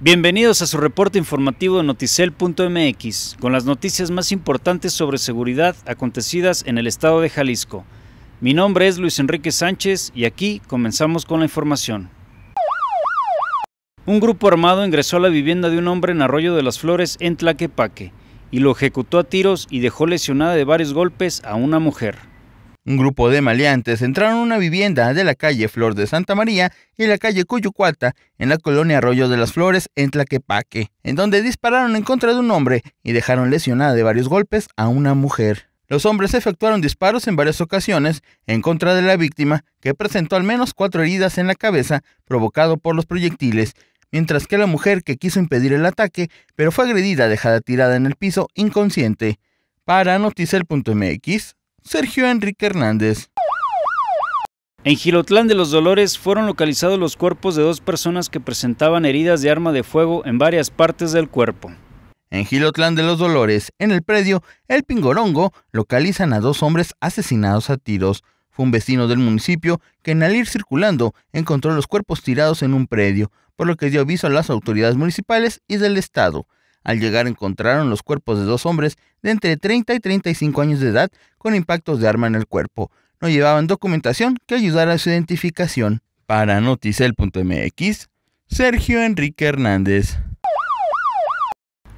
Bienvenidos a su reporte informativo de noticel.mx con las noticias más importantes sobre seguridad acontecidas en el estado de Jalisco. Mi nombre es Luis Enrique Sánchez y aquí comenzamos con la información. Un grupo armado ingresó a la vivienda de un hombre en Arroyo de las Flores en Tlaquepaque y lo ejecutó a tiros y dejó lesionada de varios golpes a una mujer. Un grupo de maleantes entraron a una vivienda de la calle Flor de Santa María y la calle Cuyucuata, en la colonia Arroyo de las Flores, en Tlaquepaque, en donde dispararon en contra de un hombre y dejaron lesionada de varios golpes a una mujer. Los hombres efectuaron disparos en varias ocasiones en contra de la víctima, que presentó al menos cuatro heridas en la cabeza provocado por los proyectiles, mientras que la mujer que quiso impedir el ataque, pero fue agredida dejada tirada en el piso inconsciente. Para Noticel.mx, Sergio Enrique Hernández. En Gilotlán de los Dolores fueron localizados los cuerpos de dos personas que presentaban heridas de arma de fuego en varias partes del cuerpo. En Gilotlán de los Dolores, en el predio El Pingorongo, localizan a dos hombres asesinados a tiros. Fue un vecino del municipio que en al ir circulando encontró los cuerpos tirados en un predio, por lo que dio aviso a las autoridades municipales y del Estado. Al llegar encontraron los cuerpos de dos hombres de entre 30 y 35 años de edad con impactos de arma en el cuerpo. No llevaban documentación que ayudara a su identificación. Para noticel.mx, Sergio Enrique Hernández.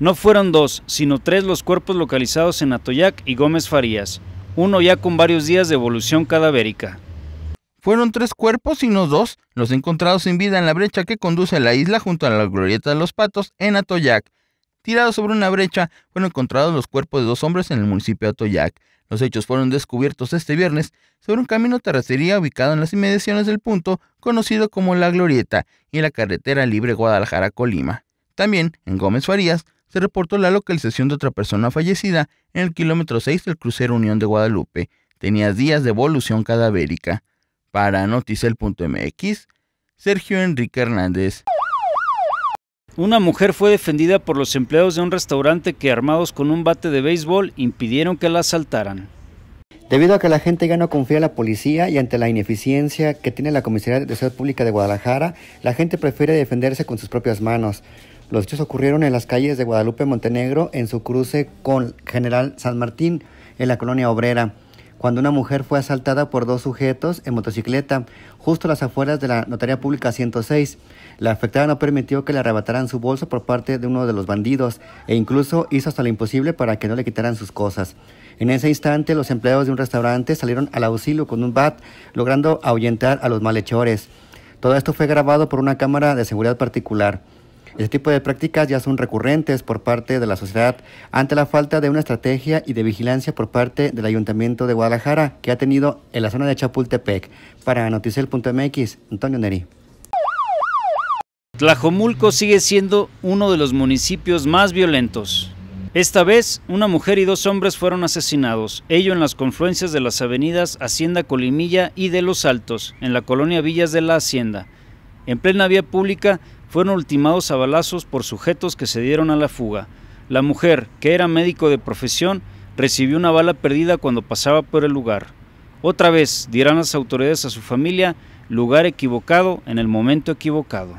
No fueron dos, sino tres los cuerpos localizados en Atoyac y Gómez Farías, uno ya con varios días de evolución cadavérica. Fueron tres cuerpos y no dos los encontrados sin vida en la brecha que conduce a la isla junto a la glorieta de los patos en Atoyac. Tirados sobre una brecha, fueron encontrados los cuerpos de dos hombres en el municipio de Atoyac. Los hechos fueron descubiertos este viernes sobre un camino terracería ubicado en las inmediaciones del punto conocido como La Glorieta y la carretera libre Guadalajara-Colima. También, en Gómez Farías, se reportó la localización de otra persona fallecida en el kilómetro 6 del crucero Unión de Guadalupe. Tenía días de evolución cadavérica. Para Noticel.mx, Sergio Enrique Hernández. Una mujer fue defendida por los empleados de un restaurante que armados con un bate de béisbol impidieron que la asaltaran. Debido a que la gente ya no confía en la policía y ante la ineficiencia que tiene la Comisaría de Seguridad Pública de Guadalajara, la gente prefiere defenderse con sus propias manos. Los hechos ocurrieron en las calles de Guadalupe Montenegro en su cruce con General San Martín en la colonia obrera cuando una mujer fue asaltada por dos sujetos en motocicleta, justo a las afueras de la Notaría Pública 106. La afectada no permitió que le arrebataran su bolso por parte de uno de los bandidos e incluso hizo hasta lo imposible para que no le quitaran sus cosas. En ese instante, los empleados de un restaurante salieron al auxilio con un bat, logrando ahuyentar a los malhechores. Todo esto fue grabado por una cámara de seguridad particular. Este tipo de prácticas ya son recurrentes por parte de la sociedad ante la falta de una estrategia y de vigilancia por parte del Ayuntamiento de Guadalajara que ha tenido en la zona de Chapultepec. Para Noticel.mx, Antonio Neri. Tlajomulco sigue siendo uno de los municipios más violentos. Esta vez, una mujer y dos hombres fueron asesinados, ello en las confluencias de las avenidas Hacienda Colimilla y de Los Altos, en la colonia Villas de la Hacienda. En plena vía pública, fueron ultimados a balazos por sujetos que se dieron a la fuga. La mujer, que era médico de profesión, recibió una bala perdida cuando pasaba por el lugar. Otra vez dirán las autoridades a su familia lugar equivocado en el momento equivocado.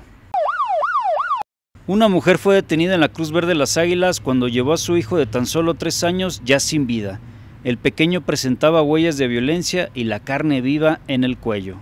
Una mujer fue detenida en la Cruz Verde de Las Águilas cuando llevó a su hijo de tan solo tres años ya sin vida. El pequeño presentaba huellas de violencia y la carne viva en el cuello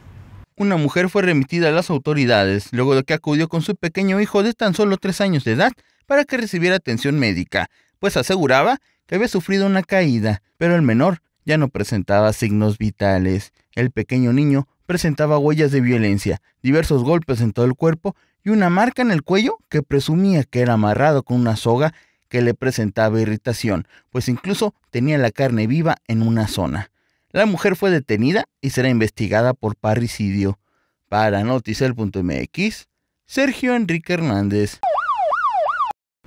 una mujer fue remitida a las autoridades luego de que acudió con su pequeño hijo de tan solo tres años de edad para que recibiera atención médica, pues aseguraba que había sufrido una caída, pero el menor ya no presentaba signos vitales. El pequeño niño presentaba huellas de violencia, diversos golpes en todo el cuerpo y una marca en el cuello que presumía que era amarrado con una soga que le presentaba irritación, pues incluso tenía la carne viva en una zona. La mujer fue detenida y será investigada por parricidio. Para noticel.mx, Sergio Enrique Hernández.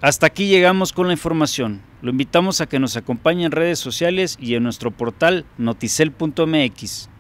Hasta aquí llegamos con la información. Lo invitamos a que nos acompañe en redes sociales y en nuestro portal noticel.mx.